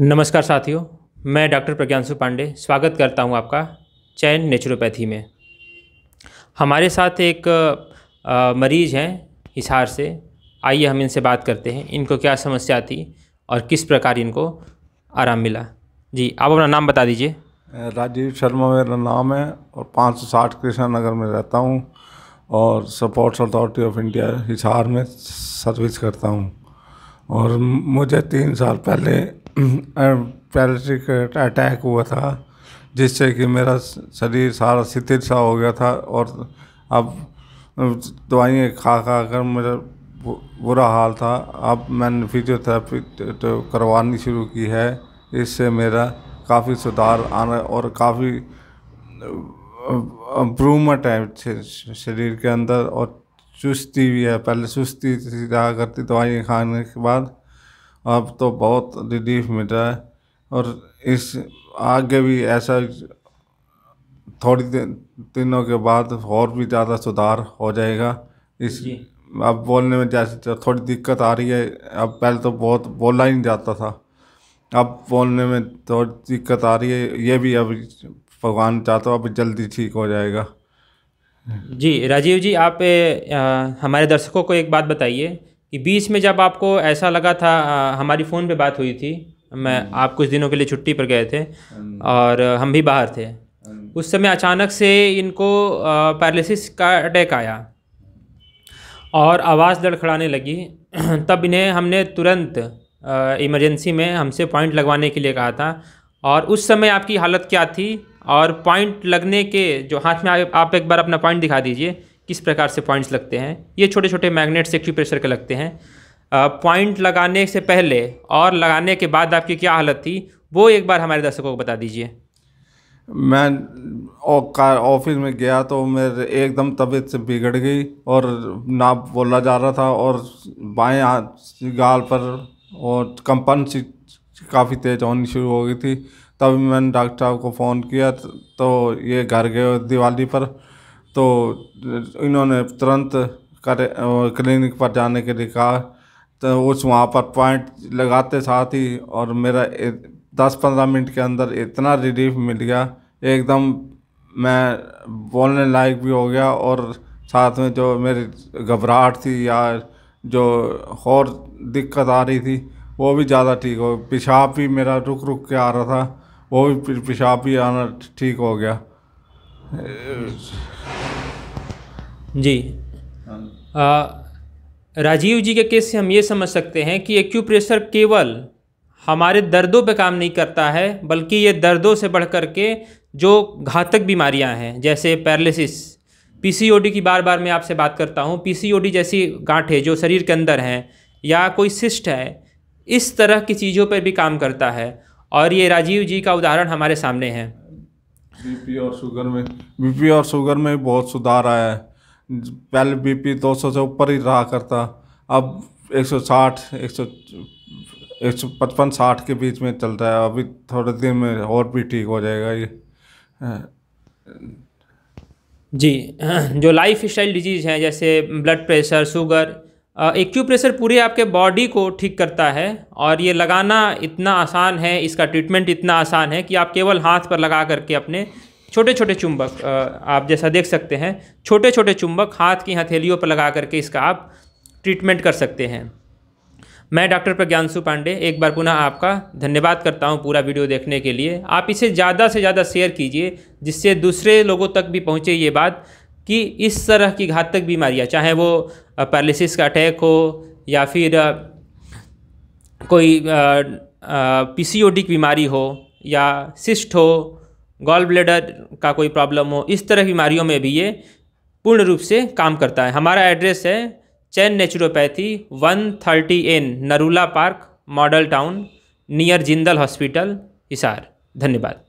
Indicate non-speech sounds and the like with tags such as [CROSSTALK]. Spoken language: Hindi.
नमस्कार साथियों मैं डॉक्टर प्रज्ञांशु पांडे स्वागत करता हूं आपका चैन नेचुरोपैथी में हमारे साथ एक आ, मरीज हैं हिसार से आइए हम इनसे बात करते हैं इनको क्या समस्या थी और किस प्रकार इनको आराम मिला जी आप अपना नाम बता दीजिए राजीव शर्मा मेरा नाम है और 560 कृष्णा नगर में रहता हूँ और sports authority of India Hisar में सर्विस करता हूँ और मुझे तीन साल पहले पैरालिटिक अटैक हुआ था जिससे कि मेरा शरीर सारा शिथिल सा हो गया था और अब दवाइयाँ खा खा कर मेरा बुरा हाल था अब मैंने फिजियोथेरेपी तो, तो करवानी शुरू की है इससे मेरा काफ़ी सुधार आना और काफ़ी इम्प्रूवमेंट है शरीर के अंदर और चुस्ती भी है पहले सुस्ती रहा करती दवाइयाँ खाने के बाद अब तो बहुत रिलीफ मिला है और इस आगे भी ऐसा थोड़ी दिन दिनों के बाद और भी ज़्यादा सुधार हो जाएगा इस अब बोलने में जैसे तो थोड़ी दिक्कत आ रही है अब पहले तो बहुत बोला ही नहीं जाता था अब बोलने में थोड़ी दिक्कत आ रही है ये भी अब भगवान चाहता हूँ अब जल्दी ठीक हो जाएगा जी राजीव जी आप ए, आ, हमारे दर्शकों को एक बात बताइए बीच में जब आपको ऐसा लगा था आ, हमारी फ़ोन पे बात हुई थी मैं हम्म। आप कुछ दिनों के लिए छुट्टी पर गए थे हम्म। और हम भी बाहर थे हम्म। उस समय अचानक से इनको पैरालिसिस का अटैक आया और आवाज़ लड़खड़ाने लगी [CLEARS THROAT] तब इन्हें हमने तुरंत इमरजेंसी में हमसे पॉइंट लगवाने के लिए कहा था और उस समय आपकी हालत क्या थी और पॉइंट लगने के जो हाथ में आप एक बार अपना पॉइंट दिखा दीजिए किस प्रकार से पॉइंट्स लगते हैं ये छोटे छोटे मैग्नेट से प्रेशर के लगते हैं पॉइंट लगाने से पहले और लगाने के बाद आपकी क्या हालत थी वो एक बार हमारे दर्शकों को बता दीजिए मैं ऑफिस में गया तो मेरे एकदम तबीयत से बिगड़ गई और ना बोला जा रहा था और बाएं हाथ गाल पर और कंपन सी काफ़ी तेज होनी शुरू हो गई थी तब मैंने डॉक्टर साहब को फ़ोन किया तो ये घर गए दिवाली पर तो इन्होंने तुरंत कर क्लिनिक पर जाने के लिए कहा तो उस वहाँ पर पॉइंट लगाते साथ ही और मेरा दस पंद्रह मिनट के अंदर इतना रिलीफ मिल गया एकदम मैं बोलने लायक भी हो गया और साथ में जो मेरी घबराहट थी या जो और दिक्कत आ रही थी वो भी ज़्यादा ठीक हो पेशाब भी मेरा रुक रुक के आ रहा था वो भी पेशाब भी आना ठीक हो गया जी हाँ। आ, राजीव जी के केस से हम ये समझ सकते हैं कि एक्यूप्रेशर केवल हमारे दर्दों पे काम नहीं करता है बल्कि ये दर्दों से बढ़ कर के जो घातक बीमारियां हैं जैसे पैरालिसिस पीसीओडी की बार बार मैं आपसे बात करता हूँ पीसीओडी जैसी गांठें जो शरीर के अंदर हैं या कोई सिस्ट है इस तरह की चीज़ों पर भी काम करता है और ये राजीव जी का उदाहरण हमारे सामने है बीपी और शुगर में बीपी और शुगर में बहुत सुधार आया है पहले बीपी 200 से ऊपर ही रहा करता अब 160 एक सौ पचपन साठ के बीच में चल रहा है अभी थोड़े दिन में और भी ठीक हो जाएगा ये जी [CLEARS THROAT] जो लाइफ स्टाइल डिजीज़ हैं जैसे ब्लड प्रेशर शुगर एक्यूप्रेशर पूरे आपके बॉडी को ठीक करता है और ये लगाना इतना आसान है इसका ट्रीटमेंट इतना आसान है कि आप केवल हाथ पर लगा करके अपने छोटे छोटे चुंबक आप जैसा देख सकते हैं छोटे छोटे चुंबक हाथ की हथेलियों पर लगा करके इसका आप ट्रीटमेंट कर सकते हैं मैं डॉक्टर प्रज्ञांशु पांडे एक बार पुनः आपका धन्यवाद करता हूँ पूरा वीडियो देखने के लिए आप इसे ज़्यादा से ज़्यादा शेयर कीजिए जिससे दूसरे लोगों तक भी पहुँचे ये बात कि इस तरह की घातक बीमारियां चाहे वो पैरालिसिस का अटैक हो या फिर कोई पीसीओडिक बीमारी हो या सिस्ट हो गॉल ब्लेडर का कोई प्रॉब्लम हो इस तरह की बीमारियों में भी ये पूर्ण रूप से काम करता है हमारा एड्रेस है Chain naturopathy one thirty N Narula park model town near Jindal hospital Hisar धन्यवाद